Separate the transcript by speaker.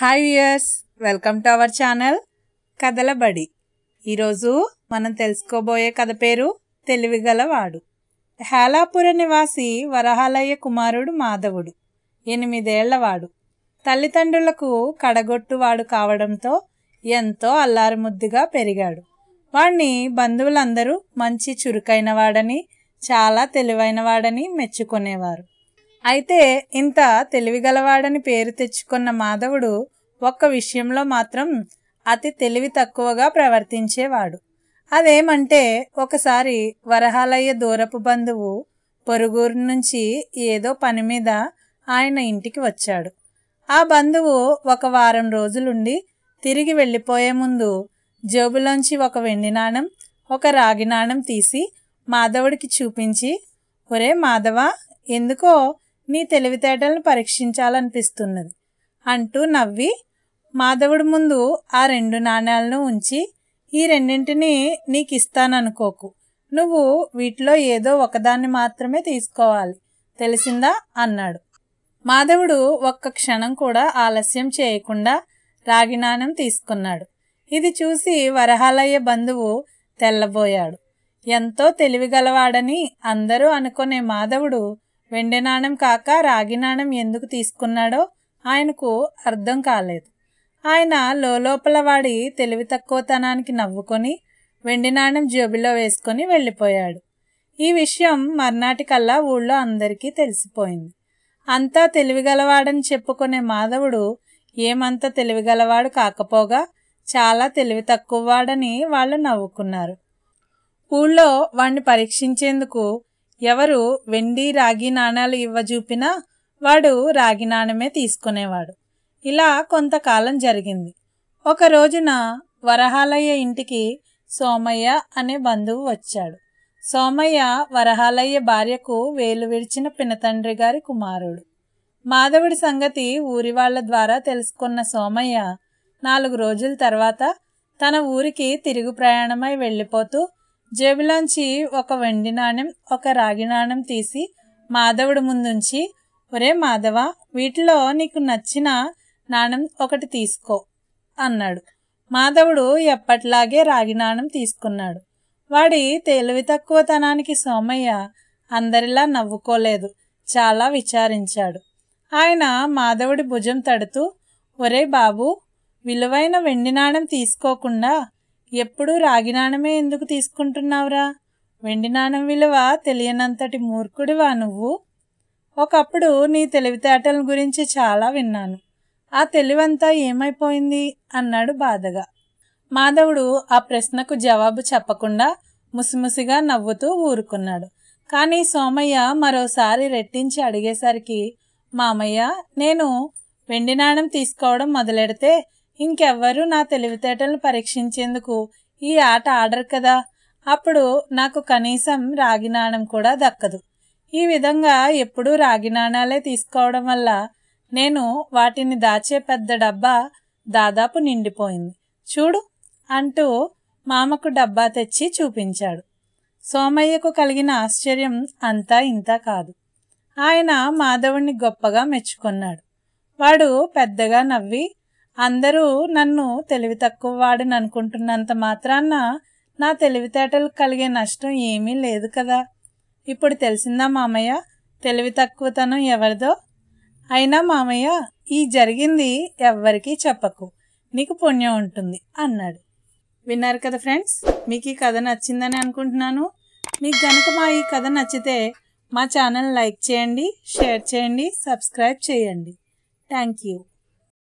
Speaker 1: hi viewers welcome to our channel కదలబడి ఈరోజు మనం తెలుసుకోబోయే కథ పేరు తెలివిగలవాడు హేలాపుర నివాసి వరహాలయ్య కుమారుడు మాధవుడు ఎనిమిదేళ్లవాడు తల్లిదండ్రులకు కడగొట్టువాడు కావడంతో ఎంతో అల్లారుముద్దుగా పెరిగాడు వాణ్ణి బంధువులందరూ మంచి చురుకైనవాడని చాలా తెలివైనవాడని మెచ్చుకునేవారు అయితే ఇంత తెలివిగలవాడని పేరు తెచ్చుకున్న మాధవుడు ఒక్క విషయంలో మాత్రం అతి తెలివి తక్కువగా ప్రవర్తించేవాడు అదేమంటే ఒకసారి వరహాలయ్య దూరపు బంధువు పొరుగురు నుంచి ఏదో పని మీద ఆయన ఇంటికి వచ్చాడు ఆ బంధువు ఒక వారం రోజులుండి తిరిగి వెళ్ళిపోయే ముందు జేబులోంచి ఒక వెండి నాణం ఒక రాగి నాణం తీసి మాధవుడికి చూపించి ఒరే మాధవ ఎందుకో నీ తెలివితేటలను పరీక్షించాలనిపిస్తున్నది అంటూ నవ్వి మాధవుడి ముందు ఆ రెండు నాణ్యాలను ఉంచి ఈ రెండింటిని నీకు ఇస్తాననుకోకు నువ్వు వీటిలో ఏదో ఒకదాన్ని మాత్రమే తీసుకోవాలి తెలిసిందా అన్నాడు మాధవుడు ఒక్క క్షణం కూడా ఆలస్యం చేయకుండా రాగి నాణ్యం తీసుకున్నాడు ఇది చూసి వరహాలయ్య బంధువు తెల్లబోయాడు ఎంతో తెలివిగలవాడని అందరూ అనుకునే మాధవుడు వెండి నాణెం కాక రాగి నాణం ఎందుకు తీసుకున్నాడో ఆయనకు అర్థం కాలేదు ఆయన లోపల వాడి తెలివి తక్కువతనానికి నవ్వుకొని వెండి నాణెం జేబులో వేసుకొని వెళ్ళిపోయాడు ఈ విషయం మర్నాటికల్లా ఊళ్ళో అందరికీ తెలిసిపోయింది అంతా తెలివిగలవాడని చెప్పుకునే మాధవుడు ఏమంత తెలివిగలవాడు కాకపోగా చాలా తెలివి తక్కువవాడని వాళ్ళు నవ్వుకున్నారు ఊళ్ళో వాణ్ణి పరీక్షించేందుకు ఎవరు వెండి రాగి నాణాలు ఇవ్వజూపినా వాడు రాగి నాణమే తీసుకునేవాడు ఇలా కొంతకాలం జరిగింది ఒక రోజున వరహాలయ్య ఇంటికి సోమయ్య అనే బంధువు వచ్చాడు సోమయ్య వరహాలయ్య భార్యకు వేలు విడిచిన పినతండ్రి గారి కుమారుడు మాధవుడి సంగతి ఊరి వాళ్ళ ద్వారా తెలుసుకున్న సోమయ్య నాలుగు రోజుల తర్వాత తన ఊరికి తిరుగు ప్రయాణమై వెళ్ళిపోతూ జేబులోంచి ఒక వెండి నాణెం ఒక రాగి నాణ్యం తీసి మాధవుడి ముందుంచి ఒరే మాధవ వీటిలో నీకు నచ్చిన నాణ్యం ఒకటి తీసుకో అన్నాడు మాధవుడు ఎప్పట్లాగే రాగి నాణ్యం తీసుకున్నాడు వాడి తేలివి తక్కువతనానికి సోమయ్య అందరిలా నవ్వుకోలేదు చాలా విచారించాడు ఆయన మాధవుడి భుజం తడుతూ ఒరే బాబు విలువైన వెండి నాణెం తీసుకోకుండా ఎప్పుడూ రాగి నాణమే ఎందుకు తీసుకుంటున్నావురా వెండి నాణం విలువ తెలియనంతటి మూర్ఖుడివా నువ్వు ఒకప్పుడు నీ తెలివితేటల గురించి చాలా విన్నాను ఆ తెలివంతా ఏమైపోయింది అన్నాడు బాధగా మాధవుడు ఆ ప్రశ్నకు జవాబు చెప్పకుండా ముసిముసిగా నవ్వుతూ ఊరుకున్నాడు కానీ సోమయ్య మరోసారి రెట్టించి అడిగేసరికి మామయ్య నేను వెండి నాణం తీసుకోవడం మొదలెడితే ఇంకెవ్వరూ నా తెలివితేటలను పరీక్షించేందుకు ఈ ఆట ఆడరు కదా అప్పుడు నాకు కనీసం రాగి నాణం కూడా దక్కదు ఈ విధంగా ఎప్పుడూ రాగి నాణాలే తీసుకోవడం వల్ల నేను వాటిని దాచే పెద్ద డబ్బా దాదాపు నిండిపోయింది చూడు అంటూ మామకు డబ్బా తెచ్చి చూపించాడు సోమయ్యకు కలిగిన ఆశ్చర్యం అంతా ఇంత కాదు ఆయన మాధవుణ్ణి గొప్పగా మెచ్చుకున్నాడు వాడు పెద్దగా నవ్వి అందరూ నన్ను తెలివి తక్కువ వాడిని అనుకుంటున్నంత మాత్రాన నా తెలివితేటలకు కలిగే నష్టం ఏమీ లేదు కదా ఇప్పుడు తెలిసిందా మామయ్య తెలివి తక్కువతనం ఎవరిదో అయినా మామయ్య ఈ జరిగింది ఎవ్వరికీ చెప్పకు నీకు పుణ్యం ఉంటుంది అన్నాడు విన్నారు కదా ఫ్రెండ్స్ మీకు ఈ కథ నచ్చిందని అనుకుంటున్నాను మీకు కనుక మా ఈ కథ నచ్చితే మా ఛానల్ లైక్ చేయండి షేర్ చేయండి సబ్స్క్రైబ్ చేయండి థ్యాంక్ యూ